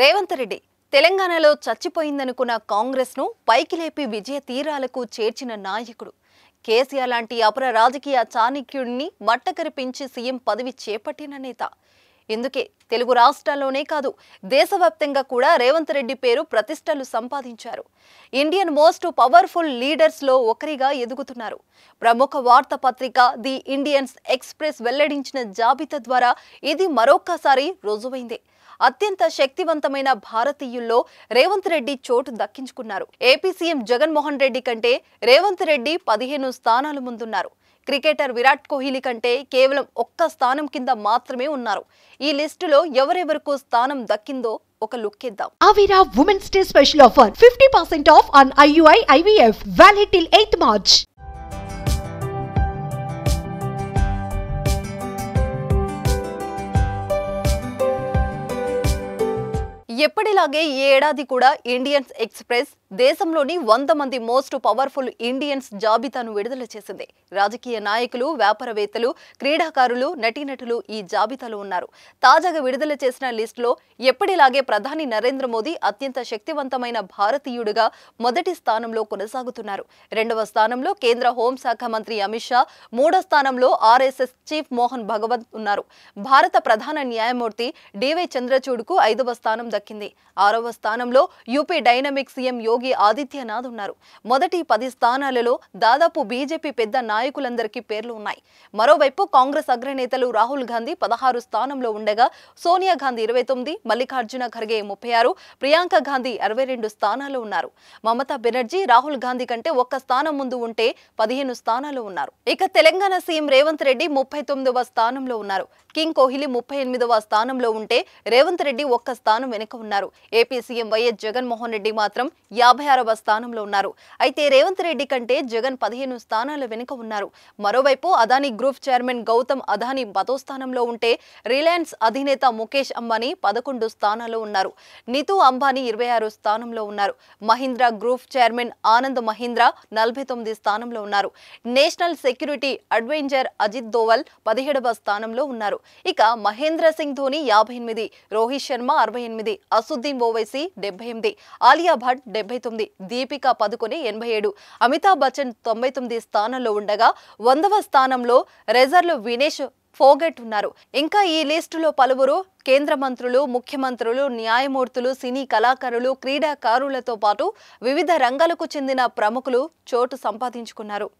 రేవంత్ రెడ్డి తెలంగాణలో చచ్చిపోయిందనుకున్న కాంగ్రెస్ను పైకి లేపి విజయ తీరాలకు చేర్చిన నాయకుడు కేసీఆర్ లాంటి అపర రాజకీయ చాణిక్యుడిని మట్టకరిపించి సీఎం పదవి చేపట్టిన నేత ఇందుకే తెలుగు రాష్ట్రాల్లోనే కాదు దేశవ్యాప్తంగా కూడా రేవంత్ రెడ్డి పేరు ప్రతిష్టలు సంపాదించారు ఇండియన్ మోస్ట్ పవర్ఫుల్ లీడర్స్లో ఒకరిగా ఎదుగుతున్నారు ప్రముఖ వార్తాపత్రిక ది ఇండియన్స్ ఎక్స్ప్రెస్ వెల్లడించిన జాబితా ద్వారా ఇది మరొక్కసారి రుజువైంది అత్యంత శక్తివంతమైన భారతీయుల్లో రేవంత్ రెడ్డి చోటు దక్కించుకున్నారు ఏపీ సీఎం జగన్మోహన్ రెడ్డి కంటే రేవంత్ రెడ్డి పదిహేను స్థానాలు ముందున్నారు క్రికెటర్ విరాట్ కోహ్లీ కంటే కేవలం ఒక్క స్థానం కింద మాత్రమే ఉన్నారు ఈ లిస్టులో ఎవరెవరికో స్థానం దక్కిందో ఒక లుక్ ఇద్దాం ఆవిరా women's day special offer fifty percent off on IUI IVF valid till eighth March ఎప్పటిలాగే ఈ ఏడాది కూడా ఇండియన్స్ ఎక్స్ప్రెస్ దేశంలోని వంద మంది మోస్ట్ పవర్ఫుల్ ఇండియన్స్ జాబితాను విడుదల చేసింది రాజకీయ నాయకులు వ్యాపారవేత్తలు క్రీడాకారులు నటీనటులు ఈ జాబితాలో ఉన్నారు తాజాగా విడుదల చేసిన లిస్టులో ఎప్పటిలాగే ప్రధాని నరేంద్ర మోదీ అత్యంత శక్తివంతమైన భారతీయుడుగా మొదటి స్థానంలో కొనసాగుతున్నారు రెండవ స్థానంలో కేంద్ర హోంశాఖ మంత్రి అమిత్ షా మూడో స్థానంలో ఆర్ఎస్ఎస్ చీఫ్ మోహన్ భగవత్ ఉన్నారు భారత ప్రధాన న్యాయమూర్తి డివై చంద్రచూడ్కు ఐదవ స్థానం దక్కింది దక్కింది ఆరవ స్థానంలో UP dynamic CM Yogi Adityanath ఉన్నారు మొదటి పది స్థానాలలో దాదాపు బీజేపీ పెద్ద నాయకులందరికీ పేర్లు ఉన్నాయి మరోవైపు కాంగ్రెస్ అగ్రనేతలు రాహుల్ గాంధీ పదహారు స్థానంలో ఉండగా సోనియా గాంధీ ఇరవై తొమ్మిది మల్లికార్జున ఖర్గే ముప్పై ఆరు ప్రియాంక గాంధీ అరవై రెండు స్థానాలు ఉన్నారు మమతా బెనర్జీ రాహుల్ గాంధీ కంటే ఒక్క స్థానం ముందు ఉంటే పదిహేను స్థానాలు ఉన్నారు ఇక తెలంగాణ సీఎం రేవంత్ రెడ్డి ముప్పై తొమ్మిదవ స్థానంలో ఉన్నారు కింగ్ కోహ్లీ ముప్పై ఎనిమిదవ స్థానంలో ఉంటే రేవంత్ రెడ్డి ఒక్క స్థానం వెనుక ఉన్నారు AP CM YS Jaganmohan Reddy మాత్రం యాభై ఆరవ స్థానంలో ఉన్నారు అయితే రేవంత్ రెడ్డి కంటే జగన్ పదిహేను స్థానాల వెనుక ఉన్నారు మరోవైపు అదానీ గ్రూప్ చైర్మన్ గౌతమ్ అదానీ పదో స్థానంలో ఉంటే రిలయన్స్ అధినేత ముఖేష్ అంబానీ పదకొండు స్థానాల్లో ఉన్నారు నితూ అంబానీ ఇరవై ఆరు స్థానంలో ఉన్నారు మహీంద్రా గ్రూప్ చైర్మన్ ఆనంద్ మహీంద్ర నలభై తొమ్మిది స్థానంలో ఉన్నారు national security adventure Ajit Doval పదిహేడవ స్థానంలో ఉన్నారు ఇక మహేంద్ర సింగ్ ధోని యాభై ఎనిమిది రోహిత్ శర్మ అరవై ఎనిమిది అసుద్దీన్ ఓవైసీ డెబ్బై ఎనిమిది ఆలియా భట్ డెబ్బై తొమ్మిది దీపికా పదుకొని ఎనభై ఏడు అమితాబ్ బచ్చన్ తొంభై తొమ్మిది స్థానంలో ఉండగా వందవ స్థానంలో రెజర్లు వినేష్ ఫోగెట్ ఉన్నారు ఇంకా ఈ లిస్టులో పలువురు కేంద్ర మంత్రులు ముఖ్యమంత్రులు న్యాయమూర్తులు సినీ కళాకారులు క్రీడాకారులతో పాటు వివిధ రంగాలకు చెందిన ప్రముఖులు చోటు సంపాదించుకున్నారు